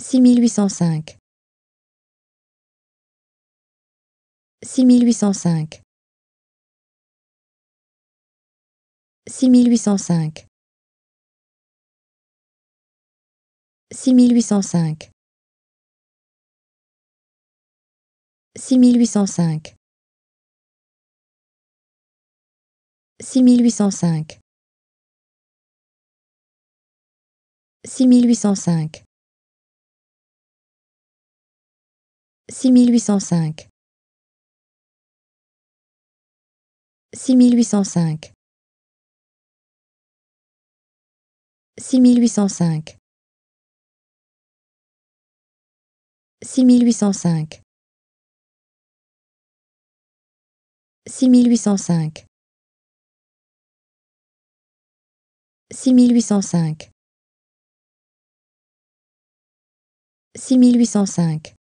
6805 6805 6805 6805 6805 6805 6805 6805 6805 6805 6805 6805 6805 6805